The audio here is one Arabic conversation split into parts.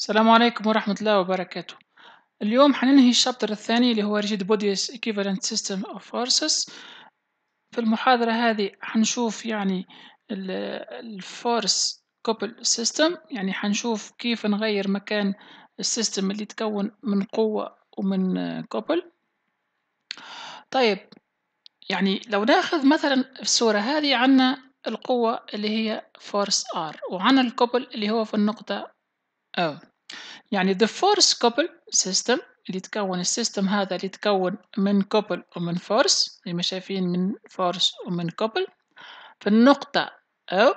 السلام عليكم ورحمة الله وبركاته اليوم حننهي الشابتر الثاني اللي هو Rigid Bodies Equivalent System of Forces في المحاضرة هذه حنشوف يعني الفورس كوبل سيستم يعني حنشوف كيف نغير مكان السيستم اللي يتكون من قوة ومن كوبل طيب يعني لو ناخذ مثلا في الصورة هذه عنا القوة اللي هي فورس R وعنا الكوبل اللي هو في النقطة أو يعني the force couple system اللي تكون السيستم هذا اللي تكون من couple ومن force زي ما شايفين من force ومن couple في النقطة أو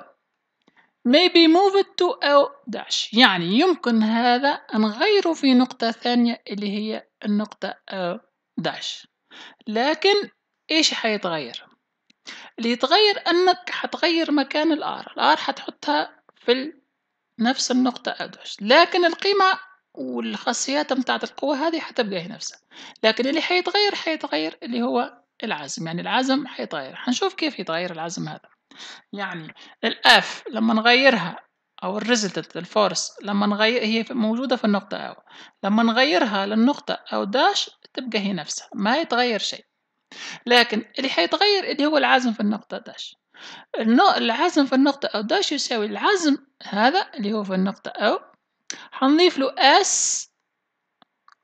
may be moved to أو داش يعني يمكن هذا نغيره في نقطة ثانية اللي هي النقطة أو داش لكن إيش حيتغير اللي يتغير أنك حتغير مكان الآر الآر حتحطها في نفس النقطة أدوش لكن القيمة والخاصيات متاع القوة هذه حتبقى هي نفسها لكن اللي حيتغير حيتغير اللي هو العزم يعني العزم حيتغير حنشوف كيف يتغير العزم هذا يعني الاف لما نغيرها او الريزلتنت الفورس لما نغير هي موجوده في النقطه او لما نغيرها للنقطه او داش تبقى هي نفسها ما يتغير شيء لكن اللي حيتغير اللي هو العازم في النقطه داش العزم في النقطة أو داش يساوي العزم هذا اللي هو في النقطة أو حنضيف له اس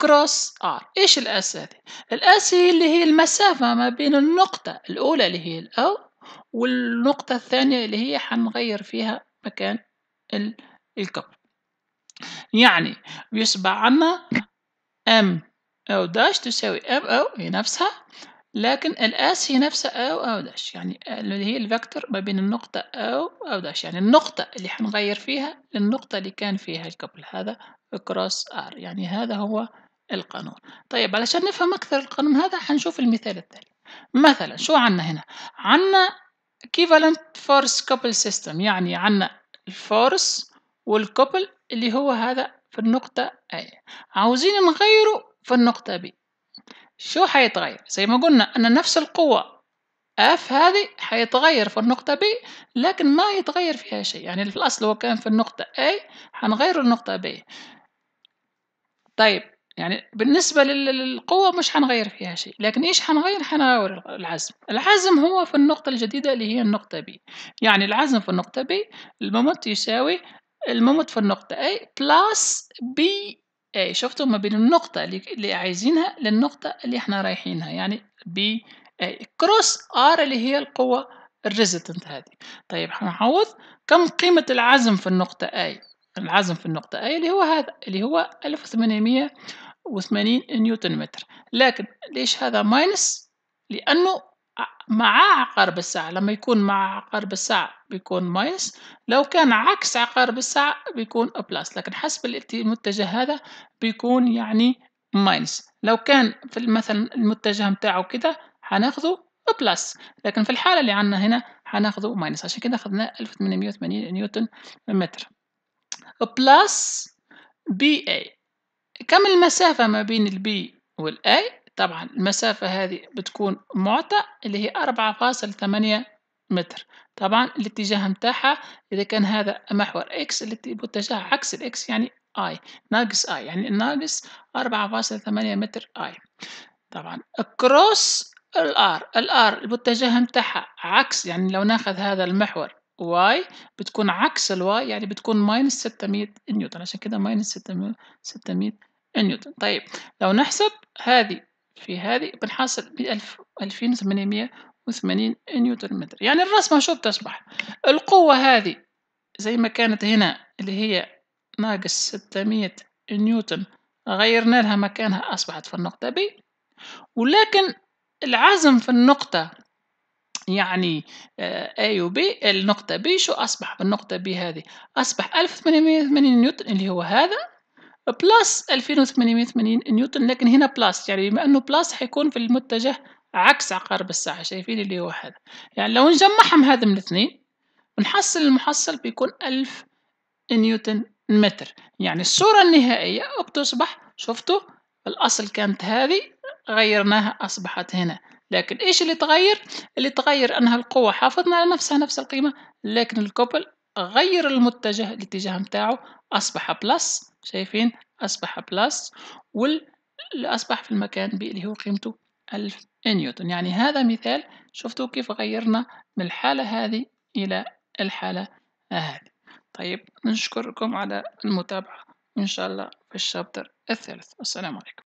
كروس ار ايش الاس هذه الاس هي اللي هي المسافة ما بين النقطة الأولى اللي هي الأو والنقطة الثانية اللي هي حنغير فيها مكان الكبر يعني بيصبح عنا ام او داش تساوي ام او هي نفسها لكن الأس هي نفسها أو أو داش يعني اللي هي الفكتور ما بين النقطة أو أو داش يعني النقطة اللي حنغير فيها للنقطة اللي كان فيها الكبل هذا كروس آر يعني هذا هو القانون طيب علشان نفهم أكثر القانون هذا حنشوف المثال التالي مثلا شو عنا هنا عنا equivalent force couple system يعني عنا الفورس والكوبل اللي هو هذا في النقطة A عاوزين نغيره في النقطة B شو حيتغير زي ما قلنا ان نفس القوه اف هذه حيتغير في النقطه B لكن ما يتغير فيها شيء يعني في الاصل هو كان في النقطه A حنغيره النقطه B طيب يعني بالنسبه للقوه مش حنغير فيها شيء لكن ايش حنغير حنغير العزم العزم هو في النقطه الجديده اللي هي النقطه B يعني العزم في النقطه B الممت يساوي الممت في النقطه A بلاس B إيه، شفتوا ما بين النقطة اللي عايزينها للنقطة اللي احنا رايحينها يعني اي كروس ار اللي هي القوة الريزيتنت هذه طيب هنعوض كم قيمة العزم في النقطة اي العزم في النقطة اي اللي هو هذا اللي هو 1880 نيوتن متر لكن ليش هذا ماينس لأنه مع عقارب الساعة لما يكون مع عقارب الساعة بيكون مايس لو كان عكس عقارب الساعة بيكون بلاس لكن حسب المتجه هذا بيكون يعني ماينس لو كان في مثلا المتجه متاعه كده هناخده بلس لكن في الحالة اللي عندنا هنا هناخده ماينس عشان كده أخذنا 1880 نيوتن متر بلس بي اي كم المسافة ما بين البي والاي طبعا المسافة هذه بتكون معطى اللي هي أربعة فاصل ثمانية متر طبعا الاتجاه متاعها إذا كان هذا محور إكس باتجاه عكس الإكس يعني اي ناقص اي يعني ناقص أربعة فاصل ثمانية متر اي طبعا الكروس الار الار الاتجاه متاعها عكس يعني لو ناخذ هذا المحور واي بتكون عكس الواي يعني بتكون ماينس 600 نيوتن عشان كده ماينس 600 600 نيوتن طيب لو نحسب هذه في هذه بنحصل بألف ألفين وثمانين نيوتن متر يعني الرسمة شو بتصبح القوة هذه زي ما كانت هنا اللي هي ناقص ستمية نيوتن غيرنا لها مكانها أصبحت في النقطة بي ولكن العزم في النقطة يعني آه، A و B النقطة B شو أصبح بالنقطة B هذه أصبح 1880 نيوتن اللي هو هذا بلس 2880 نيوتن لكن هنا بلس يعني بما انه بلس حيكون في المتجه عكس عقارب الساعة شايفين اللي هو هذا يعني لو نجمعهم هذا من الاثنين ونحصل المحصل بيكون ألف نيوتن متر يعني الصورة النهائية بتصبح شفتوا الأصل كانت هذه غيرناها أصبحت هنا لكن إيش اللي تغير؟ اللي تغير أنها القوة حافظنا على نفسها نفس القيمة لكن الكوبل غير المتجه الاتجاه متاعه أصبح بلس شايفين أصبح بلس وال أصبح في المكان اللي هو قيمته 1000 نيوتن يعني هذا مثال شفتوا كيف غيرنا من الحالة هذه إلى الحالة هذه طيب نشكركم على المتابعة إن شاء الله في الشابتر الثالث والسلام عليكم